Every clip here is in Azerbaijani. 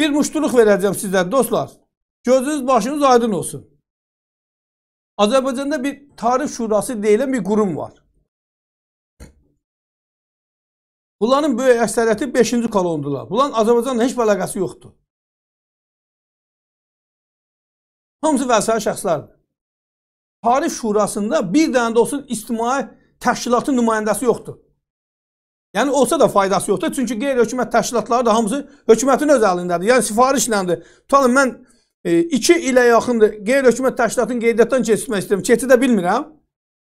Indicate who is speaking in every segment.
Speaker 1: Bir muştuluq verəcəm sizə dostlar. Gözünüz başınız aydın olsun. Azərbaycanda bir Tarif Şurası deyilən bir qurum var.
Speaker 2: Bunların böyük əksəriyyəti 5-ci kolondular. Bunların Azərbaycanla heç bir əlaqəsi yoxdur. Hamısı vəsait şəxslərdir. Tarif Şurasında bir dənə də olsun ictimai təşkilatın nümayəndəsi yoxdur.
Speaker 1: Yəni olsa da faydası yoxdur. Çünki qeyri-hökumət təşkilatları da hamısı hökumətin öz əlindədir. Yəni sifarişləndir. Tutalım mən 2 e, ilə yaxındır qeyri-hökumət təşkilatını qeydiyyatdan keçirmək istəyirəm. Keçirdə bilmirəm.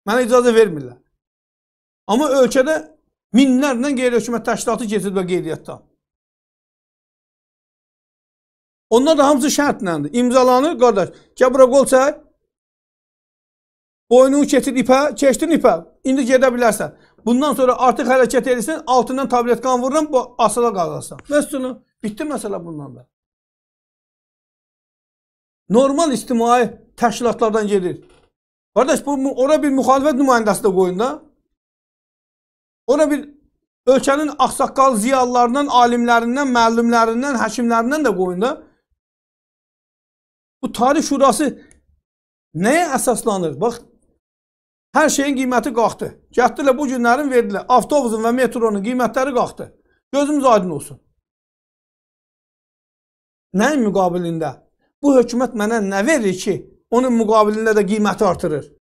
Speaker 1: Mənə icazə vermirlər. Amma ölkədə minlərlə qeyri-hökumət təşkilatı keçirdilər qeydiyyatdan. Onlar da hamısı şərtləndir. İmzalanır qardaş. Gəl bura qol çək. Boynunu keçir ipə, keçdin ipə. İndi gedə bilərsən. Bundan sonra artıq hərəkət edirsən, altından tablet qan vururam, bu asıla qalarsan. Vəssalam. Bitdi məsələ bundan da.
Speaker 2: Normal ictimai təşkilatlardan gedir. Qardaş, bu ora bir müxalifət nümayəndəsi də qoyun da.
Speaker 1: Ora bir ölkənin ağsaqqal ziyalılarından, alimlərindən, müəllimlərindən, həkimlərindən də qoyun da. Bu tarix şurası nəyə əsaslanır? Bax, Hər şeyin qiyməti qalxdı. Gətdilər bu günlərin verdilər. Avtobusun və metronun qiymətləri qalxdı. Gözümüz aydın olsun.
Speaker 2: Nəyin müqabilində? Bu hökumət mənə nə verir ki, onun müqabilində də qiyməti artırır?